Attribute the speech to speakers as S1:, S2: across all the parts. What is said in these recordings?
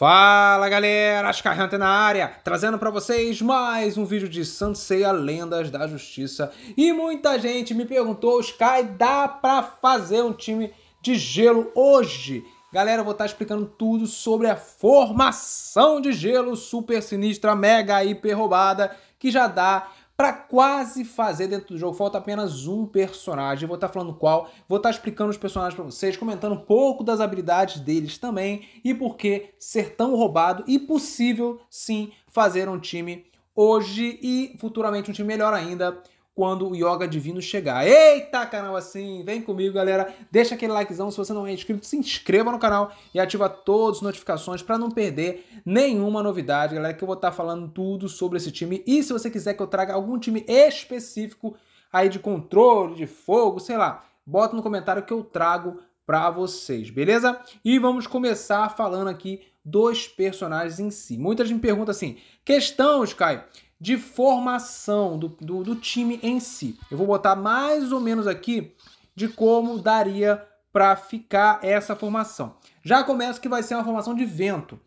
S1: Fala galera, Ascarrante na área, trazendo para vocês mais um vídeo de Sanseia Lendas da Justiça. E muita gente me perguntou, Sky, dá para fazer um time de gelo hoje? Galera, eu vou estar tá explicando tudo sobre a formação de gelo super sinistra, mega hiper roubada, que já dá para quase fazer dentro do jogo. Falta apenas um personagem. Vou estar tá falando qual, vou estar tá explicando os personagens para vocês, comentando um pouco das habilidades deles também e por que ser tão roubado e possível sim fazer um time hoje e futuramente um time melhor ainda quando o Yoga Divino chegar. Eita, canal assim! Vem comigo, galera. Deixa aquele likezão. Se você não é inscrito, se inscreva no canal e ativa todas as notificações para não perder nenhuma novidade, galera, que eu vou estar tá falando tudo sobre esse time. E se você quiser que eu traga algum time específico aí de controle, de fogo, sei lá, bota no comentário que eu trago para vocês, beleza? E vamos começar falando aqui dos personagens em si. Muitas me perguntam assim: "Questão, Sky, de formação do, do, do time em si. Eu vou botar mais ou menos aqui de como daria para ficar essa formação. Já começa que vai ser uma formação de vento.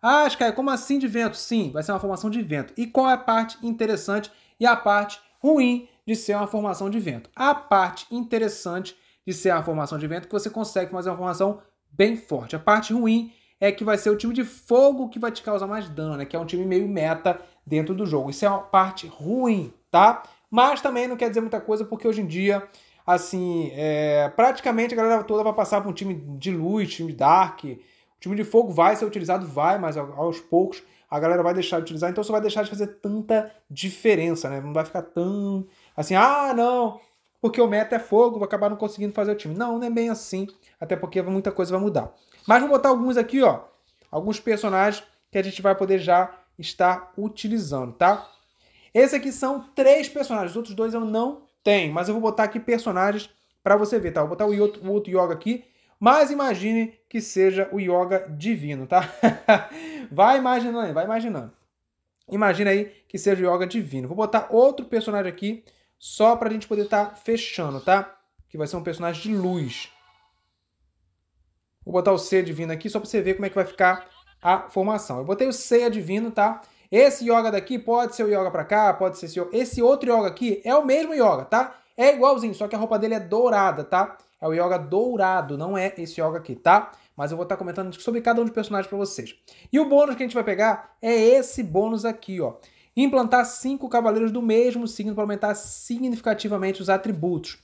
S1: Ah, Sky, como assim de vento? Sim, vai ser uma formação de vento. E qual é a parte interessante e a parte ruim de ser uma formação de vento? A parte interessante de ser uma formação de vento é que você consegue fazer uma formação bem forte. A parte ruim é que vai ser o time de fogo que vai te causar mais dano, né? Que é um time meio meta dentro do jogo. Isso é uma parte ruim, tá? Mas também não quer dizer muita coisa, porque hoje em dia, assim, é... praticamente a galera toda vai passar para um time de luz, time dark. O time de fogo vai ser utilizado, vai, mas aos poucos a galera vai deixar de utilizar, então você vai deixar de fazer tanta diferença, né? Não vai ficar tão assim, ah, não, porque o meta é fogo, vou acabar não conseguindo fazer o time. Não, não é bem assim, até porque muita coisa vai mudar. Mas vou botar alguns aqui, ó. Alguns personagens que a gente vai poder já estar utilizando, tá? Esse aqui são três personagens. Os outros dois eu não tenho, mas eu vou botar aqui personagens para você ver, tá? Vou botar o outro, o outro yoga aqui, mas imagine que seja o yoga divino, tá? vai imaginando aí, vai imaginando. Imagina aí que seja o yoga divino. Vou botar outro personagem aqui só para a gente poder estar tá fechando, tá? Que vai ser um personagem de luz. Vou botar o C divino aqui só para você ver como é que vai ficar a formação. Eu botei o C divino, tá? Esse yoga daqui pode ser o yoga para cá, pode ser esse, esse outro yoga aqui é o mesmo yoga, tá? É igualzinho, só que a roupa dele é dourada, tá? É o yoga dourado, não é esse yoga aqui, tá? Mas eu vou estar tá comentando sobre cada um dos personagens para vocês. E o bônus que a gente vai pegar é esse bônus aqui, ó. Implantar cinco cavaleiros do mesmo signo para aumentar significativamente os atributos.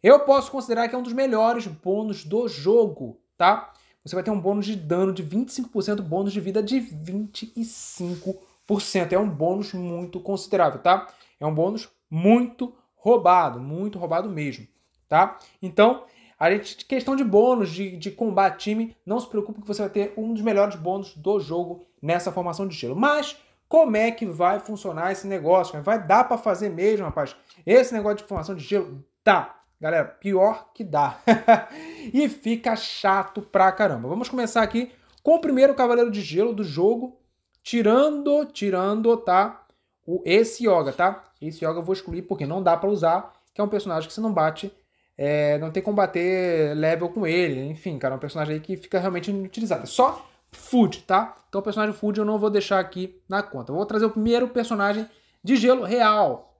S1: Eu posso considerar que é um dos melhores bônus do jogo, tá? Você vai ter um bônus de dano de 25%, bônus de vida de 25%. É um bônus muito considerável, tá? É um bônus muito roubado, muito roubado mesmo, tá? Então, a gente, questão de bônus, de, de combate time, não se preocupe que você vai ter um dos melhores bônus do jogo nessa formação de gelo. Mas, como é que vai funcionar esse negócio? Vai dar para fazer mesmo, rapaz? Esse negócio de formação de gelo? tá Galera, pior que dá. e fica chato pra caramba. Vamos começar aqui com o primeiro Cavaleiro de Gelo do jogo, tirando, tirando, tá? O, esse Yoga, tá? Esse Yoga eu vou excluir porque não dá para usar, que é um personagem que você não bate, é, não tem como bater level com ele. Enfim, cara, é um personagem aí que fica realmente inutilizado. É só Food, tá? Então o personagem Food eu não vou deixar aqui na conta. Eu vou trazer o primeiro personagem de gelo real.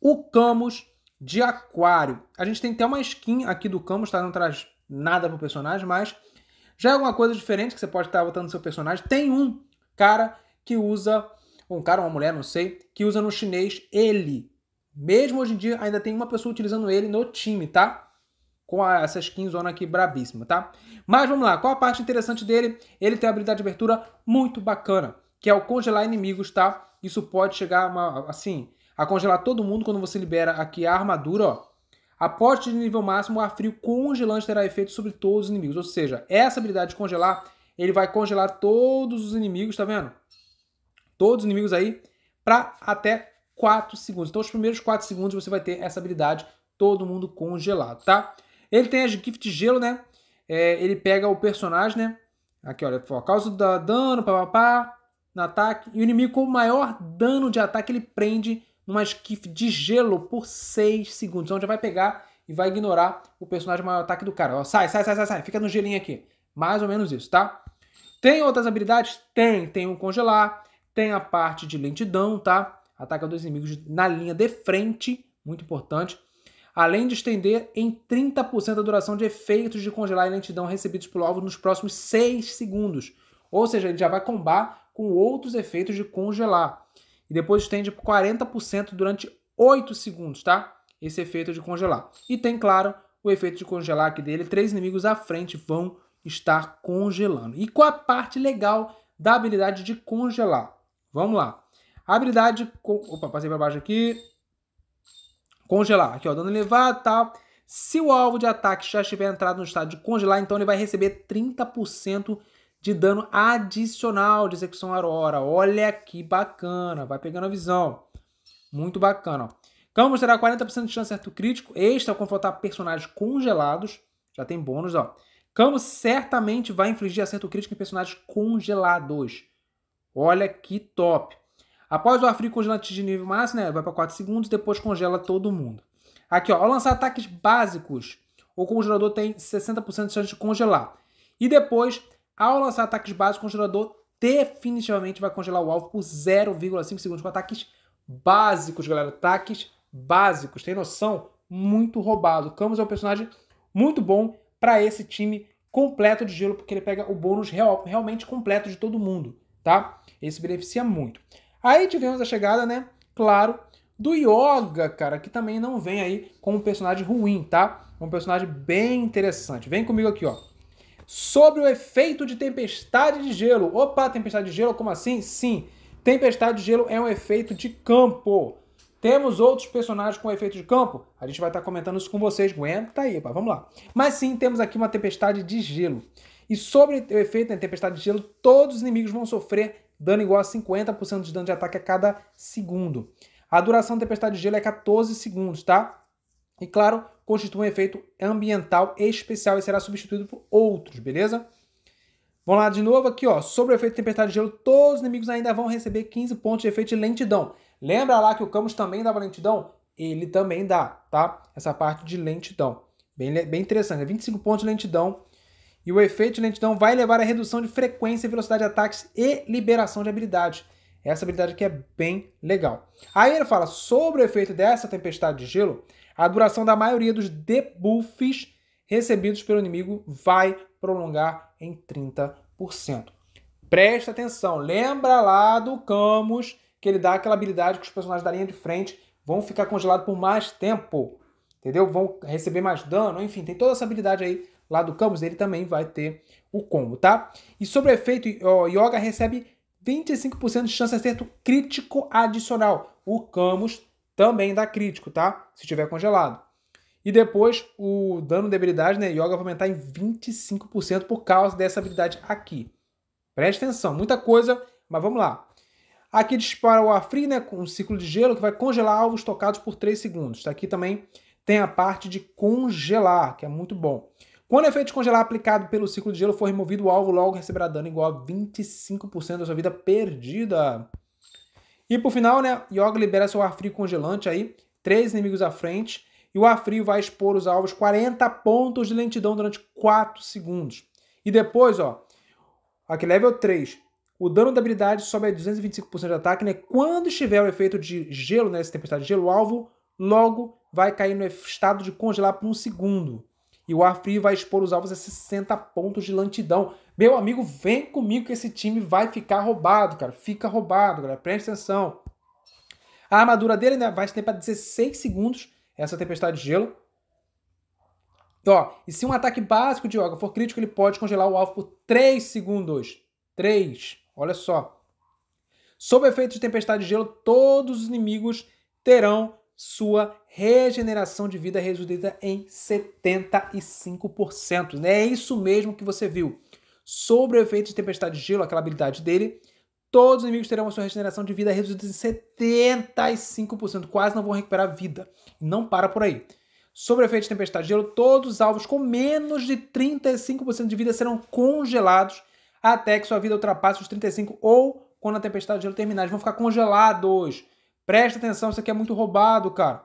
S1: O Camus de aquário. A gente tem até uma skin aqui do Camus, tá? Não traz nada pro personagem, mas já é alguma coisa diferente que você pode estar tá botando no seu personagem. Tem um cara que usa, um cara ou uma mulher, não sei, que usa no chinês ele. Mesmo hoje em dia, ainda tem uma pessoa utilizando ele no time, tá? com essa skinzona aqui brabíssima, tá? Mas vamos lá, qual a parte interessante dele? Ele tem a habilidade de abertura muito bacana, que é o congelar inimigos, tá? Isso pode chegar uma, assim, a congelar todo mundo quando você libera aqui a armadura, ó. aporte de nível máximo, o ar frio congelante terá efeito sobre todos os inimigos. Ou seja, essa habilidade de congelar, ele vai congelar todos os inimigos, tá vendo? Todos os inimigos aí, para até 4 segundos. Então, os primeiros 4 segundos você vai ter essa habilidade, todo mundo congelado, tá? Ele tem as gift gelo, né? É, ele pega o personagem, né? Aqui, olha, por causa do dano, papapá, no ataque. E o inimigo com maior dano de ataque, ele prende numa esquife de gelo por 6 segundos, onde então, vai pegar e vai ignorar o personagem maior ataque do cara. Ó, sai, sai, sai, sai, sai, fica no gelinho aqui. Mais ou menos isso, tá? Tem outras habilidades? Tem. Tem o congelar, tem a parte de lentidão, tá? Ataca dois inimigos na linha de frente, muito importante. Além de estender em 30% a duração de efeitos de congelar e lentidão recebidos pelo alvo nos próximos 6 segundos. Ou seja, ele já vai combar com outros efeitos de congelar e depois estende por 40% durante 8 segundos, tá? Esse efeito de congelar. E tem, claro, o efeito de congelar aqui dele, três inimigos à frente vão estar congelando. E com a parte legal da habilidade de congelar. Vamos lá. A habilidade... Con... Opa, passei para baixo aqui. Congelar. Aqui, ó, dando elevado, tá? Se o alvo de ataque já estiver entrado no estado de congelar, então ele vai receber 30% de dano adicional de execução Aurora. Olha que bacana, vai pegando a visão. Muito bacana. Ó. Camus terá 40% de chance de acerto crítico, extra ao confrontar personagens congelados. Já tem bônus, ó. Camus certamente vai infligir acerto crítico em personagens congelados. Olha que top. Após o Afri congelante de nível máximo, né, vai para 4 segundos, depois congela todo mundo. Aqui, ó, ao lançar ataques básicos, o congelador tem 60% de chance de congelar. E depois ao lançar ataques básicos, o congelador definitivamente vai congelar o alvo por 0,5 segundos com ataques básicos, galera. Ataques básicos, tem noção? Muito roubado. Camus é um personagem muito bom para esse time completo de gelo, porque ele pega o bônus real, realmente completo de todo mundo, tá? Esse beneficia muito. Aí tivemos a chegada, né? Claro, do Yoga, cara, que também não vem aí com um personagem ruim, tá? Um personagem bem interessante. Vem comigo aqui, ó sobre o efeito de tempestade de gelo. Opa, tempestade de gelo, como assim? Sim, tempestade de gelo é um efeito de campo. Temos outros personagens com efeito de campo? A gente vai estar tá comentando isso com vocês. Aguenta aí, pá, vamos lá. Mas sim, temos aqui uma tempestade de gelo. E sobre o efeito da tempestade de gelo, todos os inimigos vão sofrer dano igual a 50% de dano de ataque a cada segundo. A duração da tempestade de gelo é 14 segundos, tá? e, claro, constitui um efeito ambiental especial e será substituído por outros, beleza? Vamos lá de novo aqui, ó. Sobre o efeito de tempestade de gelo, todos os inimigos ainda vão receber 15 pontos de efeito de lentidão. Lembra lá que o Camus também dava lentidão? Ele também dá, tá? Essa parte de lentidão. Bem, bem interessante, 25 né? pontos de lentidão. E o efeito de lentidão vai levar à redução de frequência e velocidade de ataques e liberação de habilidades. Essa habilidade aqui é bem legal. Aí ele fala sobre o efeito dessa tempestade de gelo, a duração da maioria dos debuffs recebidos pelo inimigo vai prolongar em 30%. Presta atenção, lembra lá do Camus que ele dá aquela habilidade que os personagens da linha de frente vão ficar congelados por mais tempo, entendeu? Vão receber mais dano, enfim, tem toda essa habilidade aí lá do Camus, ele também vai ter o combo, tá? E sobre o efeito, o Yoga recebe 25% de chance de acerto crítico adicional. O Camus também dá crítico, tá? Se estiver congelado. E depois o dano de habilidade, né? Yoga vai aumentar em 25% por causa dessa habilidade aqui. Preste atenção, muita coisa, mas vamos lá. Aqui dispara o Afri, né? Com um ciclo de gelo que vai congelar alvos tocados por 3 segundos. Tá? Aqui também tem a parte de congelar, que é muito bom. Quando o efeito de congelar aplicado pelo ciclo de gelo for removido, o alvo logo receberá dano igual a 25% da sua vida perdida. E por final, né, Yoga libera seu ar frio congelante aí, três inimigos à frente, e o ar frio vai expor os alvos 40 pontos de lentidão durante 4 segundos. E depois, ó, aqui level 3, o dano da habilidade sobe a 225% de ataque, né? Quando estiver o efeito de gelo, né, essa tempestade de gelo, o alvo logo vai cair no estado de congelar por um segundo. E o ar frio vai expor os alvos a 60 pontos de lentidão. Meu amigo, vem comigo que esse time vai ficar roubado, cara. Fica roubado, galera. Presta atenção. A armadura dele né, vai ter para 16 segundos essa tempestade de gelo. ó, e se um ataque básico de Yoga for crítico, ele pode congelar o alvo por 3 segundos. 3. Olha só. Sob efeito de tempestade de gelo, todos os inimigos terão sua regeneração de vida reduzida em 75%. Né? É isso mesmo que você viu. Sobre o efeito de tempestade de gelo, aquela habilidade dele, todos os inimigos terão a sua regeneração de vida reduzida em 75%. Quase não vão recuperar vida. Não para por aí. Sobre o efeito de tempestade de gelo, todos os alvos com menos de 35% de vida serão congelados até que sua vida ultrapasse os 35% ou quando a tempestade de gelo terminar. Eles vão ficar congelados. Presta atenção, isso aqui é muito roubado, cara.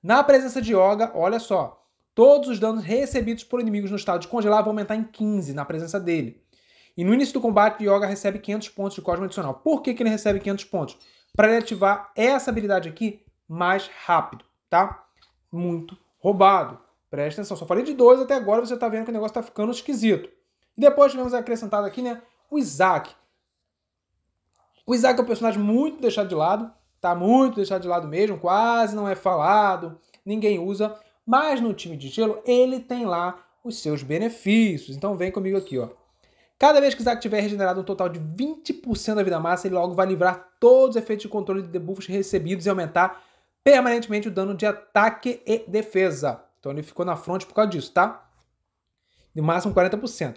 S1: Na presença de yoga, olha só, todos os danos recebidos por inimigos no estado de congelar vão aumentar em 15 na presença dele. E no início do combate, Yoga recebe 500 pontos de cosmo adicional. Por que, que ele recebe 500 pontos? Para ele ativar essa habilidade aqui mais rápido, tá? Muito roubado. Presta atenção, só falei de dois até agora, você está vendo que o negócio está ficando esquisito. E depois tivemos acrescentado aqui, né, o Isaac. O Isaac é um personagem muito deixado de lado, tá muito deixado de lado mesmo, quase não é falado, ninguém usa. Mas no time de gelo, ele tem lá os seus benefícios. Então vem comigo aqui, ó. Cada vez que Isaac tiver regenerado um total de 20% da vida massa, ele logo vai livrar todos os efeitos de controle de debuffs recebidos e aumentar permanentemente o dano de ataque e defesa. Então ele ficou na fronte por causa disso, tá? De máximo 40%.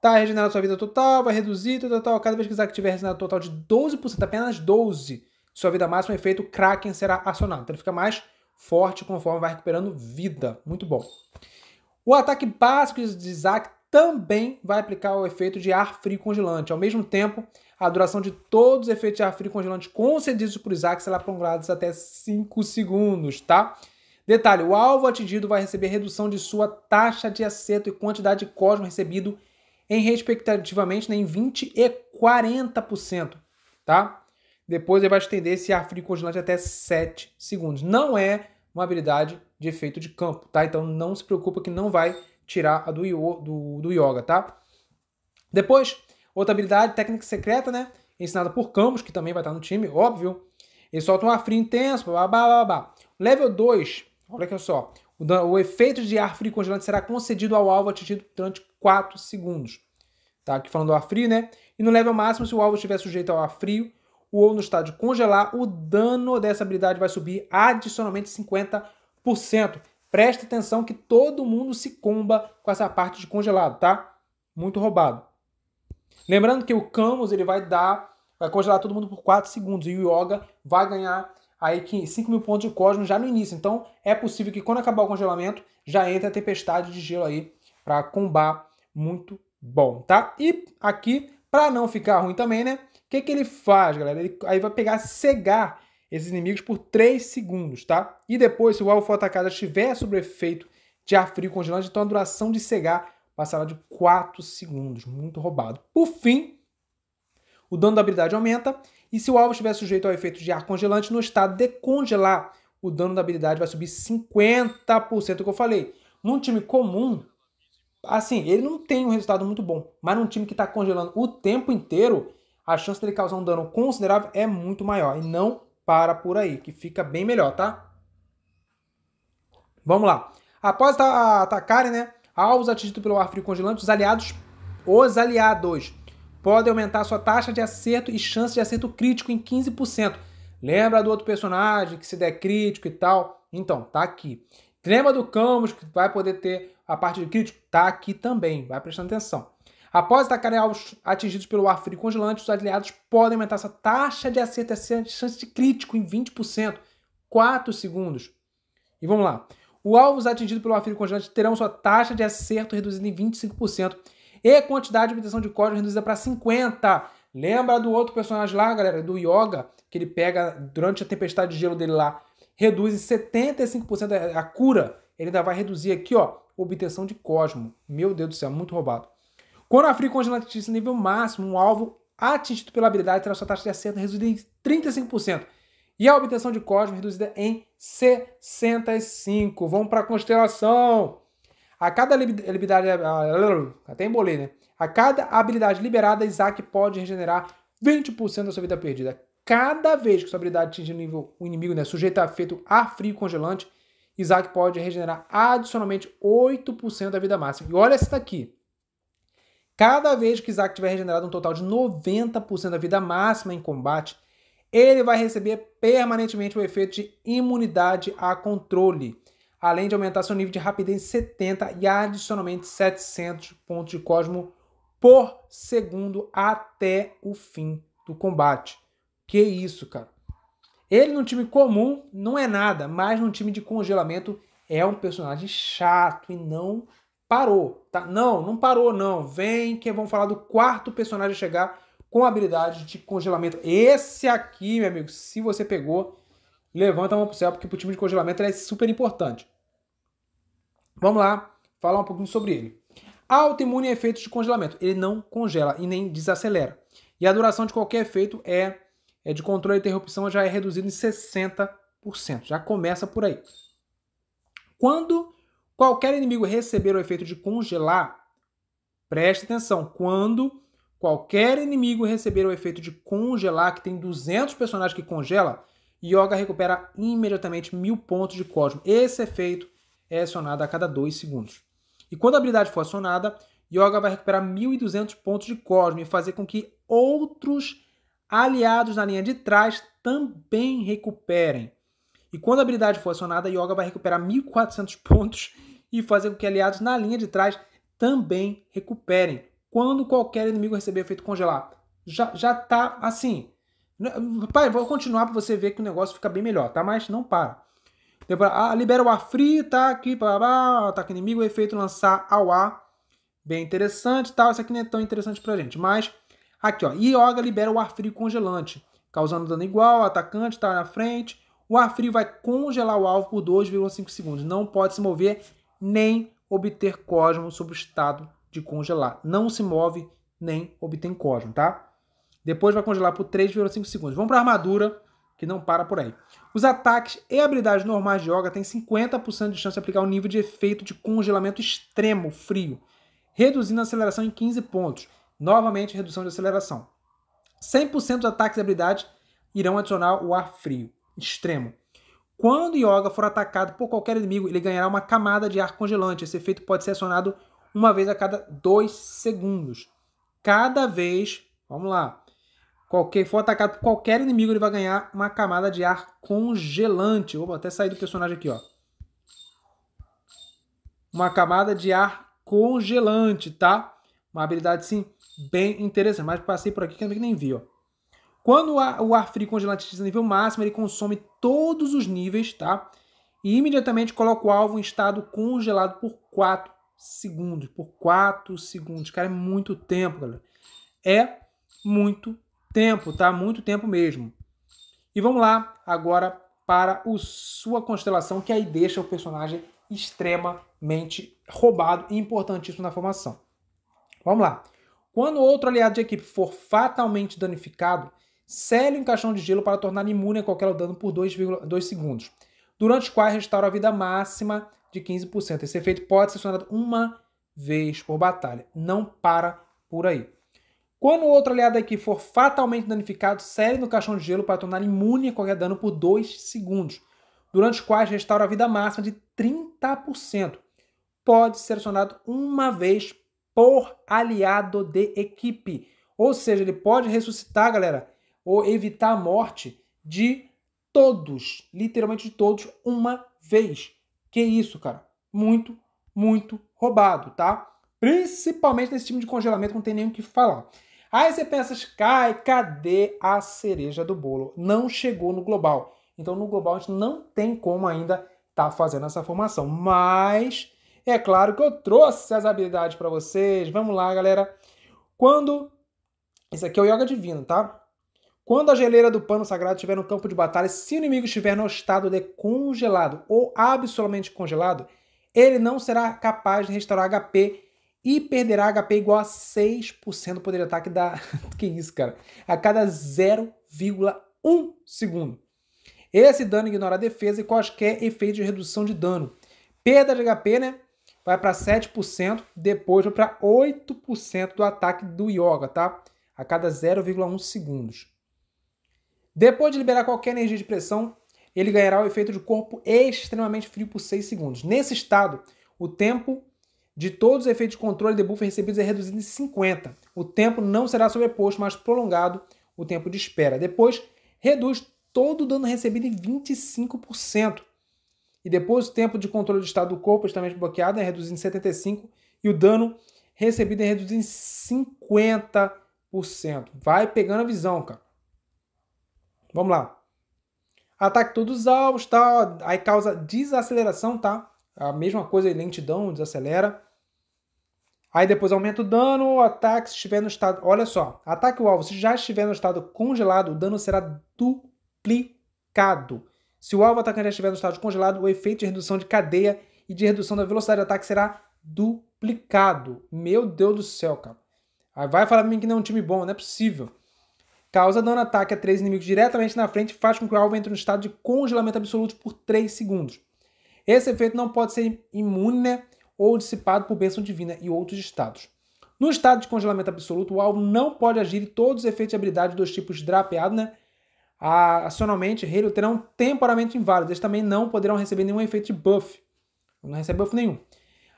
S1: Tá, regenerando sua vida total, vai reduzir, total, total. Cada vez que Isaac tiver regenerado um total de 12%, apenas 12%, sua vida máxima, o efeito Kraken será acionado. Então ele fica mais forte conforme vai recuperando vida. Muito bom. O ataque básico de Isaac também vai aplicar o efeito de ar frio congelante. Ao mesmo tempo, a duração de todos os efeitos de ar frio congelante concedidos por Isaac será prolongada até 5 segundos, tá? Detalhe, o alvo atingido vai receber redução de sua taxa de acerto e quantidade de cosmo recebido em respectivamente né, em 20 e 40%, tá? Depois ele vai estender esse ar frio congelante até 7 segundos. Não é uma habilidade de efeito de campo, tá? Então não se preocupa que não vai tirar a do, do, do Yoga, tá? Depois, outra habilidade, técnica secreta, né? Ensinada por Campos, que também vai estar no time, óbvio. Ele solta um ar frio intenso, blá, blá, blá, blá. Level 2, olha só. O, o efeito de ar frio congelante será concedido ao alvo atingido durante 4 segundos. Tá? Aqui falando do ar frio, né? E no level máximo, se o alvo estiver sujeito ao ar frio, ou no estádio congelar, o dano dessa habilidade vai subir adicionalmente 50%. Presta atenção que todo mundo se comba com essa parte de congelado, tá? Muito roubado. Lembrando que o Camus ele vai dar, vai congelar todo mundo por 4 segundos e o Yoga vai ganhar aí 5 mil pontos de cosmos já no início. Então é possível que quando acabar o congelamento já entre a tempestade de gelo aí para combar. Muito bom, tá? E aqui, para não ficar ruim também, né? que, que ele faz, galera? Ele aí vai pegar, cegar esses inimigos por 3 segundos, tá? E depois, se o alvo for atacado estiver sob efeito de ar frio congelante, então a duração de cegar passará de 4 segundos. Muito roubado. Por fim, o dano da habilidade aumenta, e se o alvo estiver sujeito ao efeito de ar congelante, no estado de congelar, o dano da habilidade vai subir 50%, que eu falei. Num time comum, assim, ele não tem um resultado muito bom, mas num time que está congelando o tempo inteiro, a chance dele causar um dano considerável é muito maior. E não para por aí, que fica bem melhor, tá? Vamos lá. Após atacarem, né, alvos atingidos pelo ar frio congelante, os aliados, os aliados podem aumentar sua taxa de acerto e chance de acerto crítico em 15%. Lembra do outro personagem que se der crítico e tal? Então, tá aqui. Lembra do Camus que vai poder ter a parte de crítico? Tá aqui também, vai prestando atenção. Após atacarem alvos atingidos pelo ar frio congelante, os aliados podem aumentar essa taxa de acerto, essa chance de crítico em 20%, 4 segundos. E vamos lá. Os alvos atingidos pelo ar frio congelante terão sua taxa de acerto reduzida em 25% e a quantidade de obtenção de código reduzida para 50%. Lembra do outro personagem lá, galera, do Yoga, que ele pega durante a tempestade de gelo dele lá, reduz em 75% a cura. Ele ainda vai reduzir aqui, ó, obtenção de cosmo. Meu Deus do céu, muito roubado. Quando a frio congelante atingisse nível máximo, um alvo atingido pela habilidade terá sua taxa de acerto reduzida em 35% e a obtenção de código reduzida em 65%. Vamos para a constelação. A cada habilidade. Ah, até embolei, né? A cada habilidade liberada, Isaac pode regenerar 20% da sua vida perdida. Cada vez que sua habilidade atinge o nível o inimigo, né, sujeito a efeito frio congelante, Isaac pode regenerar adicionalmente 8% da vida máxima. E olha essa daqui. Cada vez que Isaac tiver regenerado um total de 90% da vida máxima em combate, ele vai receber permanentemente o efeito de imunidade a controle, além de aumentar seu nível de rapidez 70 e adicionalmente 700 pontos de cosmo por segundo até o fim do combate. Que isso, cara. Ele num time comum não é nada, mas num time de congelamento é um personagem chato e não parou, tá? Não, não parou não. Vem que vamos falar do quarto personagem chegar com habilidade de congelamento. Esse aqui, meu amigo, se você pegou, levanta a mão pro céu, porque pro time de congelamento ele é super importante. Vamos lá, falar um pouquinho sobre ele. Autoimune é efeitos de congelamento. Ele não congela e nem desacelera. E a duração de qualquer efeito é, é de controle e interrupção já é reduzida em 60%. Já começa por aí. Quando Qualquer inimigo receber o efeito de congelar, preste atenção, quando qualquer inimigo receber o efeito de congelar, que tem 200 personagens que congela, Yoga recupera imediatamente mil pontos de Cosmo. Esse efeito é acionado a cada 2 segundos. E quando a habilidade for acionada, Yoga vai recuperar 1.200 pontos de Cosmo e fazer com que outros aliados na linha de trás também recuperem. E quando a habilidade for acionada, Yoga vai recuperar 1.400 pontos e fazer com que aliados na linha de trás também recuperem. Quando qualquer inimigo receber efeito congelar, já, já tá assim. Pai, vou continuar para você ver que o negócio fica bem melhor, tá? Mas não para. Ah, libera o ar frio, tá aqui, blá, blá, ataque tá inimigo, efeito lançar ao ar. Bem interessante, tal. Tá? Isso aqui não é tão interessante pra gente, mas... Aqui, ó. Ioga libera o ar frio congelante, causando dano igual, atacante tá na frente. O ar frio vai congelar o alvo por 2,5 segundos. Não pode se mover nem obter cosmo sob o estado de congelar. Não se move nem obtém cosmo, tá? Depois vai congelar por 3,5 segundos. Vamos para a armadura, que não para por aí. Os ataques e habilidades normais de Yoga têm 50% de chance de aplicar o um nível de efeito de congelamento extremo, frio, reduzindo a aceleração em 15 pontos. Novamente, redução de aceleração. 100% dos ataques e habilidades irão adicionar o ar frio, extremo. Quando Yoga for atacado por qualquer inimigo, ele ganhará uma camada de ar congelante. Esse efeito pode ser acionado uma vez a cada dois segundos. Cada vez, vamos lá, qualquer for atacado por qualquer inimigo, ele vai ganhar uma camada de ar congelante. Vou até sair do personagem aqui, ó. Uma camada de ar congelante, tá? Uma habilidade, sim, bem interessante. Mas passei por aqui que eu nem vi, ó. Quando o ar frio congelante atinge nível máximo, ele consome todos os níveis, tá? E imediatamente coloca o alvo em estado congelado por 4 segundos. Por 4 segundos. Cara, é muito tempo, galera. É muito tempo, tá? Muito tempo mesmo. E vamos lá agora para o sua constelação, que aí deixa o personagem extremamente roubado e importantíssimo na formação. Vamos lá. Quando outro aliado de equipe for fatalmente danificado, Cele um caixão de gelo para tornar imune a qualquer dano por 2,2 segundos, durante os quais restaura a vida máxima de 15%. Esse efeito pode ser acionado uma vez por batalha, não para por aí. Quando o outro aliado aqui for fatalmente danificado, cele no caixão de gelo para tornar imune a qualquer dano por 2 segundos, durante os quais restaura a vida máxima de 30%. Pode ser acionado uma vez por aliado de equipe. Ou seja, ele pode ressuscitar, galera, ou evitar a morte de todos, literalmente de todos, uma vez. Que isso, cara? Muito, muito roubado, tá? Principalmente nesse tipo de congelamento, não tem nem o que falar. Aí você pensa, cai, cadê a cereja do bolo? Não chegou no global. Então no global a gente não tem como ainda estar tá fazendo essa formação. Mas é claro que eu trouxe as habilidades para vocês. Vamos lá, galera. Quando. Esse aqui é o Yoga Divino, tá? Quando a geleira do pano sagrado estiver no campo de batalha, se o inimigo estiver no estado de congelado ou absolutamente congelado, ele não será capaz de restaurar HP e perderá HP igual a 6% do poder de ataque da. que isso, cara? A cada 0,1 segundo. Esse dano ignora a defesa e quaisquer efeito de redução de dano. Perda de HP, né? Vai para 7%, depois vai para 8% do ataque do Yoga, tá? A cada 0,1 segundos. Depois de liberar qualquer energia de pressão, ele ganhará o efeito de corpo extremamente frio por 6 segundos. Nesse estado, o tempo de todos os efeitos de controle de buffer recebidos é reduzido em 50. O tempo não será sobreposto, mas prolongado o tempo de espera. Depois, reduz todo o dano recebido em 25%. E depois, o tempo de controle do estado do corpo extremamente bloqueado é reduzido em 75% e o dano recebido é reduzido em 50%. Vai pegando a visão, cara. Vamos lá. Ataque todos os alvos, tá? Aí causa desaceleração, tá? A mesma coisa, lentidão, desacelera. Aí depois aumenta o dano, o ataque se estiver no estado... Olha só, ataque o alvo, se já estiver no estado congelado, o dano será duplicado. Se o alvo atacante já estiver no estado congelado, o efeito de redução de cadeia e de redução da velocidade de ataque será duplicado. Meu Deus do céu, cara. Aí vai falar pra mim que não é um time bom, não é possível causa, dano ataque a três inimigos diretamente na frente faz com que o alvo entre no estado de congelamento absoluto por 3 segundos. Esse efeito não pode ser imune né, ou dissipado por bênção divina e outros estados. No estado de congelamento absoluto, o alvo não pode agir e todos os efeitos de habilidade dos tipos drapeado, né, acionalmente, Halo terão temporariamente inválidos. Eles também não poderão receber nenhum efeito de buff. Não recebe buff nenhum.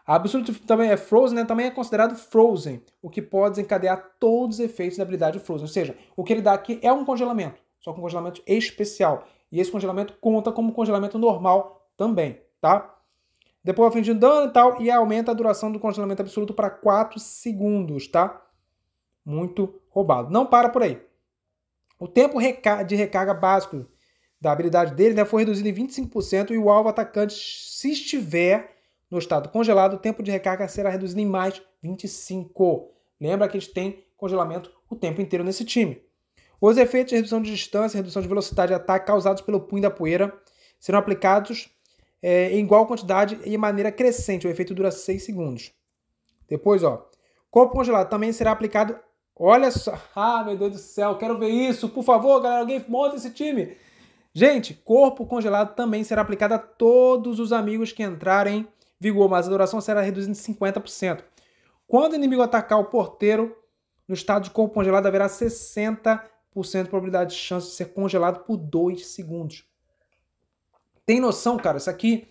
S1: Absoluto Absolute também é Frozen, né? também é considerado Frozen, o que pode desencadear todos os efeitos da habilidade Frozen. Ou seja, o que ele dá aqui é um congelamento, só que um congelamento especial. E esse congelamento conta como congelamento normal também, tá? Depois aflige dano e tal, e aumenta a duração do congelamento absoluto para 4 segundos, tá? Muito roubado. Não para por aí. O tempo de recarga básico da habilidade dele né, foi reduzido em 25% e o alvo atacante, se estiver no estado congelado, o tempo de recarga será reduzido em mais 25. Lembra que a gente tem congelamento o tempo inteiro nesse time. Os efeitos de redução de distância, redução de velocidade de ataque causados pelo punho da poeira serão aplicados é, em igual quantidade e maneira crescente. O efeito dura 6 segundos. Depois, ó, corpo congelado também será aplicado. Olha só, ah, meu Deus do céu, quero ver isso, por favor, galera, alguém monta esse time. Gente, corpo congelado também será aplicado a todos os amigos que entrarem vigor a duração será reduzido em 50%. Quando o inimigo atacar o porteiro, no estado de corpo congelado haverá 60% de probabilidade de chance de ser congelado por 2 segundos. Tem noção, cara? Isso aqui.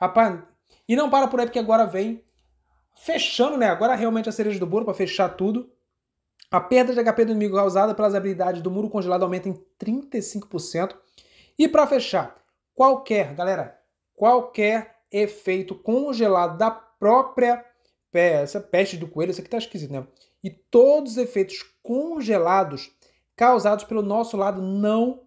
S1: Rapaz. E não para por aí, porque agora vem fechando, né? Agora realmente a cereja do bolo para fechar tudo. A perda de HP do inimigo causada pelas habilidades do muro congelado aumenta em 35%. E para fechar, qualquer, galera, qualquer efeito congelado da própria essa peste do coelho, isso aqui tá esquisito, né? E todos os efeitos congelados causados pelo nosso lado não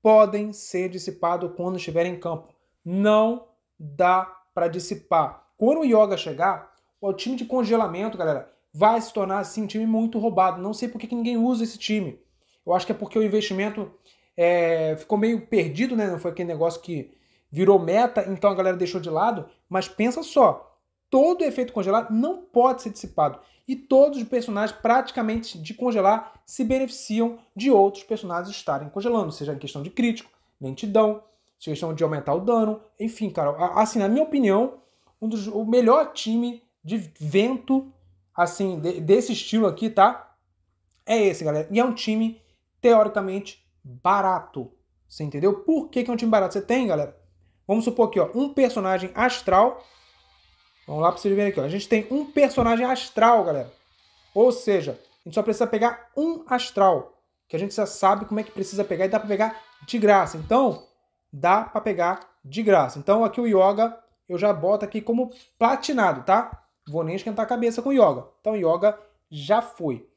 S1: podem ser dissipados quando estiver em campo. Não dá para dissipar. Quando o yoga chegar, o time de congelamento, galera, vai se tornar assim um time muito roubado. Não sei por que ninguém usa esse time. Eu acho que é porque o investimento é, ficou meio perdido, né? Não foi aquele negócio que virou meta, então a galera deixou de lado, mas pensa só, todo efeito congelar não pode ser dissipado e todos os personagens praticamente de congelar se beneficiam de outros personagens estarem congelando, seja em questão de crítico, lentidão, seja em questão de aumentar o dano, enfim, cara, assim, na minha opinião, um dos, o melhor time de vento, assim, de, desse estilo aqui, tá? É esse, galera. E é um time, teoricamente, barato. Você entendeu? Por que, que é um time barato? Você tem, galera, Vamos supor aqui, ó, um personagem astral. Vamos lá para vocês verem aqui, ó. A gente tem um personagem astral, galera. Ou seja, a gente só precisa pegar um astral, que a gente já sabe como é que precisa pegar e dá para pegar de graça. Então, dá para pegar de graça. Então, aqui o yoga eu já boto aqui como platinado, tá? Vou nem esquentar a cabeça com yoga. Então, yoga já foi.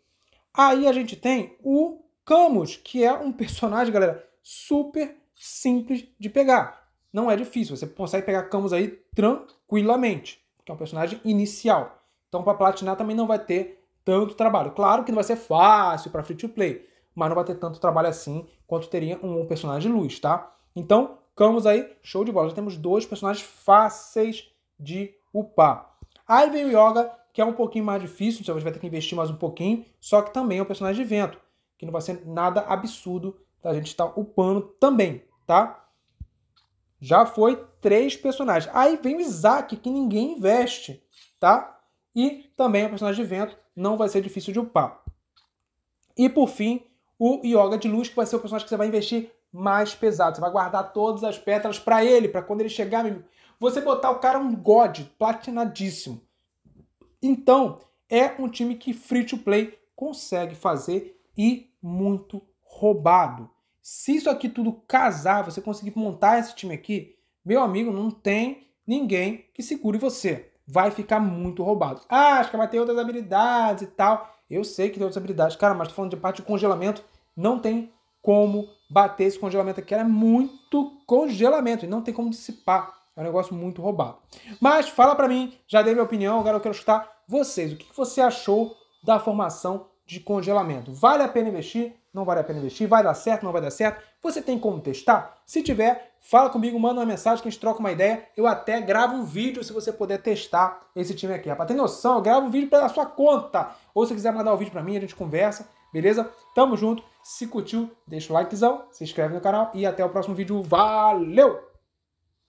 S1: Aí a gente tem o Camus, que é um personagem, galera, super simples de pegar não é difícil. Você consegue pegar Camus aí tranquilamente, que é um personagem inicial. Então, para platinar também não vai ter tanto trabalho. Claro que não vai ser fácil para free to play, mas não vai ter tanto trabalho assim quanto teria um personagem de luz, tá? Então, Camus aí, show de bola. Já temos dois personagens fáceis de upar. Aí vem o Yoga, que é um pouquinho mais difícil, você vai ter que investir mais um pouquinho, só que também é um personagem de vento, que não vai ser nada absurdo da gente estar tá upando também, tá? Já foi três personagens. Aí vem o Isaac, que ninguém investe, tá? E também é um personagem de vento, não vai ser difícil de upar. E por fim, o Yoga de Luz, que vai ser o personagem que você vai investir mais pesado. Você vai guardar todas as pétalas para ele, para quando ele chegar, você botar o cara um god, platinadíssimo. Então, é um time que free to play consegue fazer e muito roubado. Se isso aqui tudo casar, você conseguir montar esse time aqui, meu amigo, não tem ninguém que segure você. Vai ficar muito roubado. Ah, acho que vai ter outras habilidades e tal. Eu sei que tem outras habilidades, cara, mas tô falando de parte de congelamento. Não tem como bater esse congelamento aqui. Era muito congelamento e não tem como dissipar. É um negócio muito roubado. Mas fala pra mim, já dei minha opinião, agora eu quero escutar vocês. O que você achou da formação de congelamento. Vale a pena investir? Não vale a pena investir? Vai dar certo? Não vai dar certo? Você tem como testar? Se tiver, fala comigo, manda uma mensagem que a gente troca uma ideia. Eu até gravo um vídeo se você puder testar esse time aqui. para ter noção? Eu gravo um vídeo pela sua conta. Ou se quiser mandar o um vídeo para mim, a gente conversa, beleza? Tamo junto. Se curtiu, deixa o likezão, se inscreve no canal e até o próximo vídeo. Valeu!